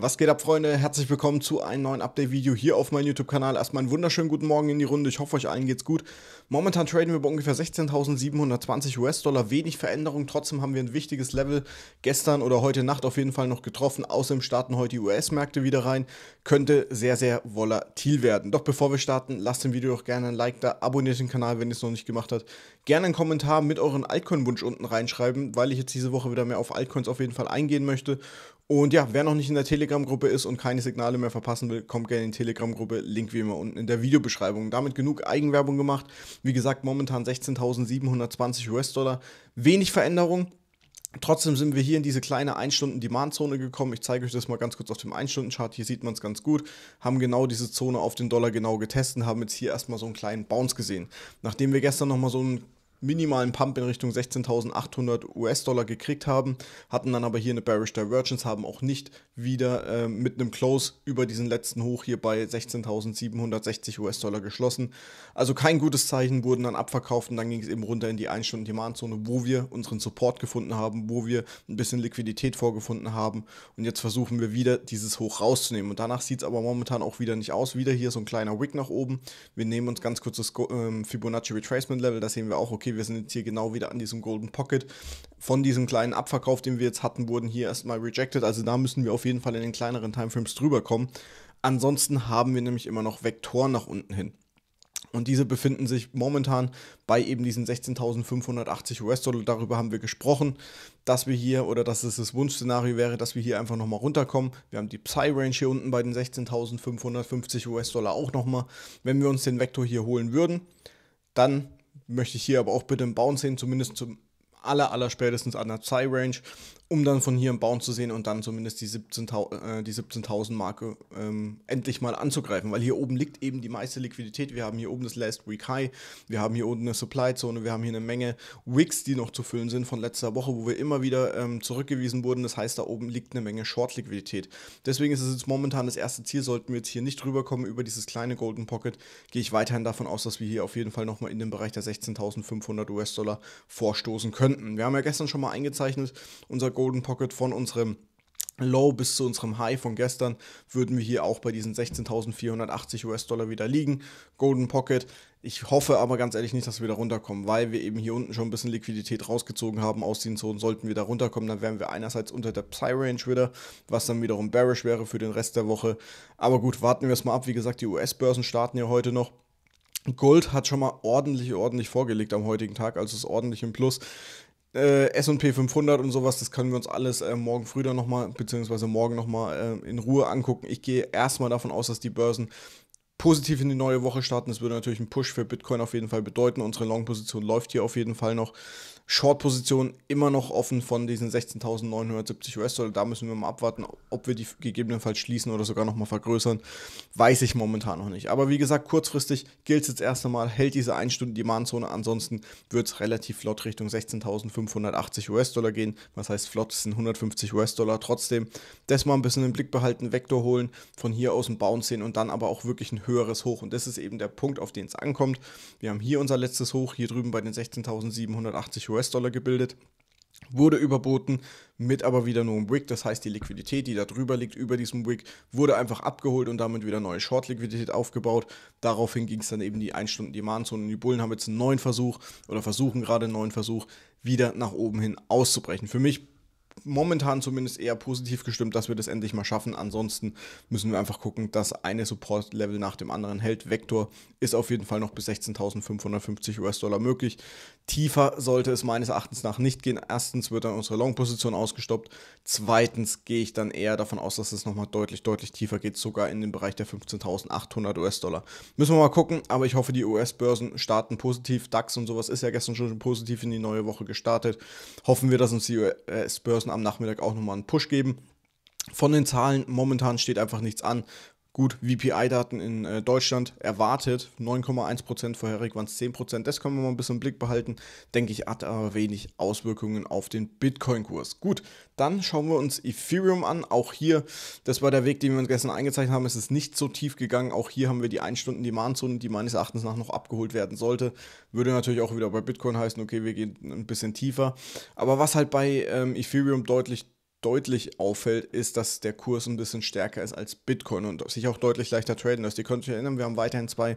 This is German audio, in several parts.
Was geht ab, Freunde? Herzlich willkommen zu einem neuen Update-Video hier auf meinem YouTube-Kanal. Erstmal einen wunderschönen guten Morgen in die Runde. Ich hoffe, euch allen geht's gut. Momentan traden wir bei ungefähr 16.720 US-Dollar. Wenig Veränderung, trotzdem haben wir ein wichtiges Level gestern oder heute Nacht auf jeden Fall noch getroffen. Außerdem starten heute die US-Märkte wieder rein. Könnte sehr, sehr volatil werden. Doch bevor wir starten, lasst dem Video doch gerne ein Like da, abonniert den Kanal, wenn ihr es noch nicht gemacht habt. Gerne einen Kommentar mit euren Altcoin-Wunsch unten reinschreiben, weil ich jetzt diese Woche wieder mehr auf Altcoins auf jeden Fall eingehen möchte. Und ja, wer noch nicht in der Telegram-Gruppe ist und keine Signale mehr verpassen will, kommt gerne in die Telegram-Gruppe. Link wie immer unten in der Videobeschreibung. Damit genug Eigenwerbung gemacht. Wie gesagt, momentan 16.720 US-Dollar. Wenig Veränderung. Trotzdem sind wir hier in diese kleine 1-Stunden-Demand-Zone gekommen. Ich zeige euch das mal ganz kurz auf dem 1-Stunden-Chart. Hier sieht man es ganz gut. Haben genau diese Zone auf den Dollar genau getestet und haben jetzt hier erstmal so einen kleinen Bounce gesehen. Nachdem wir gestern nochmal so einen minimalen Pump in Richtung 16.800 US-Dollar gekriegt haben, hatten dann aber hier eine Bearish Divergence, haben auch nicht wieder äh, mit einem Close über diesen letzten Hoch hier bei 16.760 US-Dollar geschlossen. Also kein gutes Zeichen, wurden dann abverkauft und dann ging es eben runter in die 1-Stunden-Demand-Zone, wo wir unseren Support gefunden haben, wo wir ein bisschen Liquidität vorgefunden haben und jetzt versuchen wir wieder dieses Hoch rauszunehmen. Und danach sieht es aber momentan auch wieder nicht aus. Wieder hier so ein kleiner Wick nach oben. Wir nehmen uns ganz kurz das ähm, Fibonacci Retracement Level, da sehen wir auch, okay, okay, wir sind jetzt hier genau wieder an diesem Golden Pocket. Von diesem kleinen Abverkauf, den wir jetzt hatten, wurden hier erstmal rejected. Also da müssen wir auf jeden Fall in den kleineren Timeframes drüber kommen. Ansonsten haben wir nämlich immer noch Vektoren nach unten hin. Und diese befinden sich momentan bei eben diesen 16.580 US-Dollar. Darüber haben wir gesprochen, dass wir hier oder dass es das Wunschszenario wäre, dass wir hier einfach nochmal runterkommen. Wir haben die Psi-Range hier unten bei den 16.550 US-Dollar auch nochmal. Wenn wir uns den Vektor hier holen würden, dann möchte ich hier aber auch bitte einen Bounce sehen, zumindest zum aller, aller spätestens an der Psy-Range um dann von hier im Bauen zu sehen und dann zumindest die 17.000 äh, 17 Marke ähm, endlich mal anzugreifen, weil hier oben liegt eben die meiste Liquidität. Wir haben hier oben das Last Week High, wir haben hier unten eine Supply Zone, wir haben hier eine Menge Wicks, die noch zu füllen sind von letzter Woche, wo wir immer wieder ähm, zurückgewiesen wurden. Das heißt, da oben liegt eine Menge Short Liquidität. Deswegen ist es jetzt momentan das erste Ziel, sollten wir jetzt hier nicht rüberkommen über dieses kleine Golden Pocket, gehe ich weiterhin davon aus, dass wir hier auf jeden Fall nochmal in den Bereich der 16.500 US-Dollar vorstoßen könnten. Wir haben ja gestern schon mal eingezeichnet, unser Golden Pocket von unserem Low bis zu unserem High von gestern würden wir hier auch bei diesen 16.480 US-Dollar wieder liegen. Golden Pocket. Ich hoffe aber ganz ehrlich nicht, dass wir da runterkommen, weil wir eben hier unten schon ein bisschen Liquidität rausgezogen haben aus den Zonen. Sollten wir da runterkommen, dann wären wir einerseits unter der Psy-Range wieder, was dann wiederum bearish wäre für den Rest der Woche. Aber gut, warten wir es mal ab. Wie gesagt, die US-Börsen starten ja heute noch. Gold hat schon mal ordentlich, ordentlich vorgelegt am heutigen Tag, also ist ordentlich im Plus äh, S&P 500 und sowas, das können wir uns alles äh, morgen früh dann nochmal, beziehungsweise morgen nochmal äh, in Ruhe angucken. Ich gehe erstmal davon aus, dass die Börsen positiv in die neue Woche starten. Das würde natürlich einen Push für Bitcoin auf jeden Fall bedeuten. Unsere Long-Position läuft hier auf jeden Fall noch. Short-Position immer noch offen von diesen 16.970 US-Dollar. Da müssen wir mal abwarten, ob wir die gegebenenfalls schließen oder sogar nochmal vergrößern. Weiß ich momentan noch nicht. Aber wie gesagt, kurzfristig gilt es jetzt erst einmal, hält diese 1-Stunden-Demand-Zone. Ansonsten wird es relativ flott Richtung 16.580 US-Dollar gehen. Was heißt flott, Das sind 150 US-Dollar. Trotzdem, das mal ein bisschen im Blick behalten, Vektor holen, von hier aus ein Bounce sehen und dann aber auch wirklich ein höheres Hoch. Und das ist eben der Punkt, auf den es ankommt. Wir haben hier unser letztes Hoch, hier drüben bei den 16.780 US-Dollar. US-Dollar gebildet, wurde überboten mit aber wieder nur einem Wick. Das heißt, die Liquidität, die da drüber liegt, über diesem Wick, wurde einfach abgeholt und damit wieder neue Short-Liquidität aufgebaut. Daraufhin ging es dann eben die 1-Stunden-Demand-Zone und die Bullen haben jetzt einen neuen Versuch oder versuchen gerade einen neuen Versuch, wieder nach oben hin auszubrechen. Für mich momentan zumindest eher positiv gestimmt, dass wir das endlich mal schaffen. Ansonsten müssen wir einfach gucken, dass eine Support-Level nach dem anderen hält. Vector ist auf jeden Fall noch bis 16.550 US-Dollar möglich. Tiefer sollte es meines Erachtens nach nicht gehen. Erstens wird dann unsere Long-Position ausgestoppt. Zweitens gehe ich dann eher davon aus, dass es nochmal deutlich, deutlich tiefer geht, sogar in den Bereich der 15.800 US-Dollar. Müssen wir mal gucken, aber ich hoffe, die US-Börsen starten positiv. DAX und sowas ist ja gestern schon positiv in die neue Woche gestartet. Hoffen wir, dass uns die US-Börsen draußen am Nachmittag auch nochmal einen Push geben. Von den Zahlen momentan steht einfach nichts an. Gut, VPI-Daten in äh, Deutschland erwartet 9,1%, vorherig waren es 10%. Das können wir mal ein bisschen im Blick behalten. Denke ich, hat aber wenig Auswirkungen auf den Bitcoin-Kurs. Gut, dann schauen wir uns Ethereum an. Auch hier, das war der Weg, den wir uns gestern eingezeichnet haben. Es ist nicht so tief gegangen. Auch hier haben wir die 1-Stunden-Demand-Zone, die meines Erachtens nach noch abgeholt werden sollte. Würde natürlich auch wieder bei Bitcoin heißen, okay, wir gehen ein bisschen tiefer. Aber was halt bei ähm, Ethereum deutlich deutlich auffällt, ist, dass der Kurs ein bisschen stärker ist als Bitcoin und sich auch deutlich leichter traden lässt. Ihr könnt euch erinnern, wir haben weiterhin zwei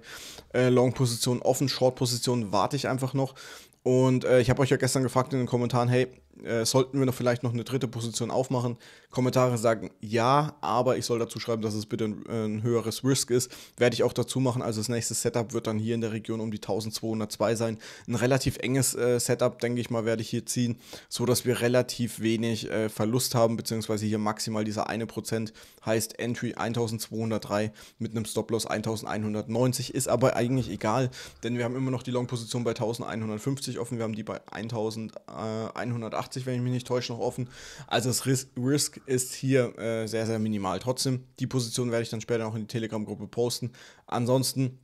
äh, Long-Positionen offen, Short-Positionen warte ich einfach noch. Und äh, ich habe euch ja gestern gefragt in den Kommentaren, hey, äh, sollten wir noch vielleicht noch eine dritte Position aufmachen? Kommentare sagen ja, aber ich soll dazu schreiben, dass es bitte ein, äh, ein höheres Risk ist. Werde ich auch dazu machen. Also das nächste Setup wird dann hier in der Region um die 1202 sein. Ein relativ enges äh, Setup, denke ich mal, werde ich hier ziehen, so dass wir relativ wenig äh, Verlust haben, beziehungsweise hier maximal dieser 1% heißt Entry 1203 mit einem Stop-Loss 1190. Ist aber eigentlich egal, denn wir haben immer noch die Long-Position bei 1150 offen. Wir haben die bei 1180. 180, wenn ich mich nicht täusche, noch offen. Also das Risk ist hier äh, sehr, sehr minimal. Trotzdem, die Position werde ich dann später noch in die Telegram-Gruppe posten. Ansonsten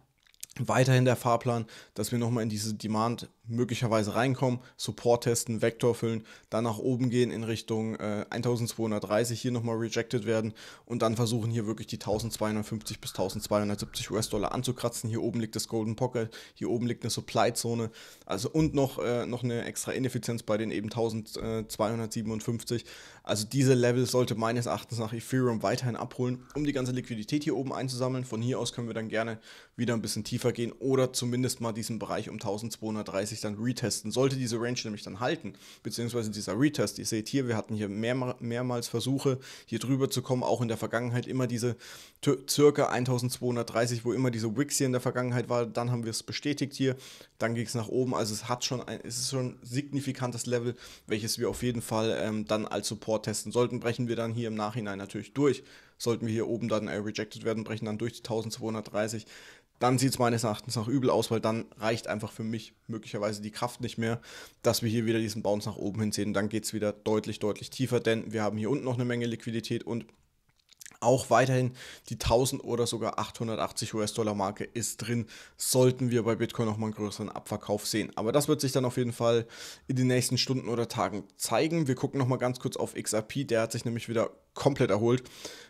weiterhin der Fahrplan, dass wir nochmal in diese Demand- möglicherweise reinkommen, Support testen, Vektor füllen, dann nach oben gehen in Richtung äh, 1230, hier nochmal rejected werden und dann versuchen hier wirklich die 1250 bis 1270 US-Dollar anzukratzen. Hier oben liegt das Golden Pocket, hier oben liegt eine Supply-Zone, also und noch, äh, noch eine extra Ineffizienz bei den eben 1257. Also diese Level sollte meines Erachtens nach Ethereum weiterhin abholen, um die ganze Liquidität hier oben einzusammeln. Von hier aus können wir dann gerne wieder ein bisschen tiefer gehen oder zumindest mal diesen Bereich um 1230 ich dann retesten. Sollte diese Range nämlich dann halten, beziehungsweise dieser Retest, ihr seht hier, wir hatten hier mehr, mehrmals Versuche, hier drüber zu kommen, auch in der Vergangenheit immer diese circa 1230, wo immer diese Wix hier in der Vergangenheit war, dann haben wir es bestätigt hier, dann ging es nach oben, also es hat schon ein, es ist schon ein signifikantes Level, welches wir auf jeden Fall ähm, dann als Support testen sollten, brechen wir dann hier im Nachhinein natürlich durch, sollten wir hier oben dann äh, rejected werden, brechen dann durch die 1230, dann sieht es meines Erachtens noch übel aus, weil dann reicht einfach für mich möglicherweise die Kraft nicht mehr, dass wir hier wieder diesen Bounce nach oben hin sehen. Dann geht es wieder deutlich, deutlich tiefer, denn wir haben hier unten noch eine Menge Liquidität und auch weiterhin die 1000 oder sogar 880 US-Dollar Marke ist drin, sollten wir bei Bitcoin nochmal einen größeren Abverkauf sehen. Aber das wird sich dann auf jeden Fall in den nächsten Stunden oder Tagen zeigen. Wir gucken nochmal ganz kurz auf XRP, der hat sich nämlich wieder komplett erholt.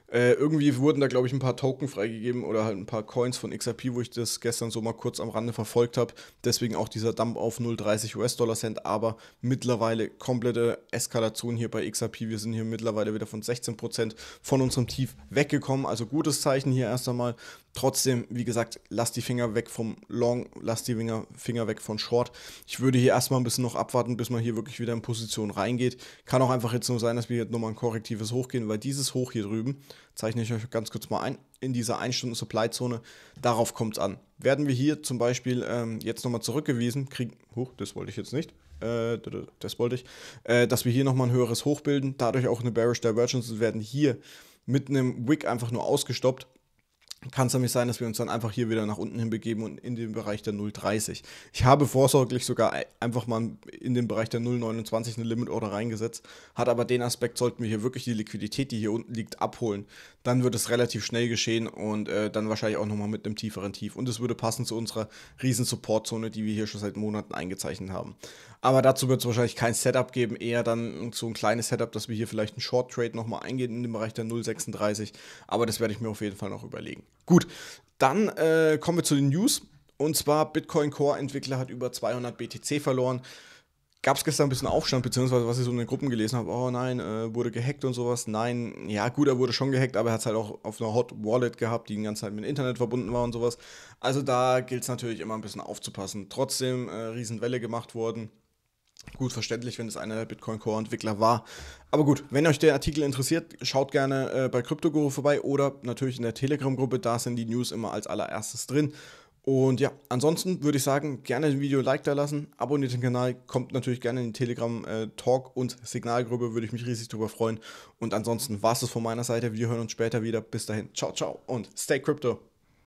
Äh, irgendwie wurden da, glaube ich, ein paar Token freigegeben oder halt ein paar Coins von XRP, wo ich das gestern so mal kurz am Rande verfolgt habe. Deswegen auch dieser Dump auf 0,30 US-Dollar-Cent, aber mittlerweile komplette Eskalation hier bei XRP. Wir sind hier mittlerweile wieder von 16% von unserem Tief weggekommen. Also gutes Zeichen hier erst einmal. Trotzdem, wie gesagt, lasst die Finger weg vom Long, lasst die Finger, Finger weg von Short. Ich würde hier erstmal ein bisschen noch abwarten, bis man hier wirklich wieder in Position reingeht. Kann auch einfach jetzt nur sein, dass wir hier nochmal ein korrektives Hochgehen, weil dieses Hoch hier drüben, zeichne ich euch ganz kurz mal ein, in dieser 1-Stunden-Supply-Zone, darauf kommt es an. Werden wir hier zum Beispiel ähm, jetzt nochmal zurückgewiesen, kriegen, huch, das wollte ich jetzt nicht, äh, das wollte ich, äh, dass wir hier nochmal ein höheres Hoch bilden, dadurch auch eine Bearish Divergence und werden hier mit einem Wick einfach nur ausgestoppt kann es nämlich sein, dass wir uns dann einfach hier wieder nach unten hin begeben und in den Bereich der 0,30. Ich habe vorsorglich sogar einfach mal in den Bereich der 0,29 eine Limit Order reingesetzt, hat aber den Aspekt, sollten wir hier wirklich die Liquidität, die hier unten liegt, abholen, dann wird es relativ schnell geschehen und äh, dann wahrscheinlich auch nochmal mit einem tieferen Tief. Und es würde passen zu unserer riesen Supportzone, die wir hier schon seit Monaten eingezeichnet haben. Aber dazu wird es wahrscheinlich kein Setup geben, eher dann so ein kleines Setup, dass wir hier vielleicht einen Short-Trade nochmal eingehen in den Bereich der 0,36, aber das werde ich mir auf jeden Fall noch überlegen. Gut, dann äh, kommen wir zu den News. Und zwar Bitcoin Core Entwickler hat über 200 BTC verloren. Gab es gestern ein bisschen Aufstand, beziehungsweise was ich so in den Gruppen gelesen habe, oh nein, äh, wurde gehackt und sowas. Nein, ja gut, er wurde schon gehackt, aber er hat es halt auch auf einer Hot Wallet gehabt, die die ganze Zeit mit dem Internet verbunden war und sowas. Also da gilt es natürlich immer ein bisschen aufzupassen. Trotzdem äh, Riesenwelle gemacht worden. Gut verständlich, wenn es einer der Bitcoin Core Entwickler war. Aber gut, wenn euch der Artikel interessiert, schaut gerne äh, bei CryptoGuru vorbei oder natürlich in der Telegram-Gruppe, da sind die News immer als allererstes drin. Und ja, ansonsten würde ich sagen, gerne ein Video Like da lassen, abonniert den Kanal, kommt natürlich gerne in die Telegram-Talk- äh, und Signalgruppe, würde ich mich riesig drüber freuen. Und ansonsten war es das von meiner Seite. Wir hören uns später wieder. Bis dahin, ciao, ciao und stay crypto.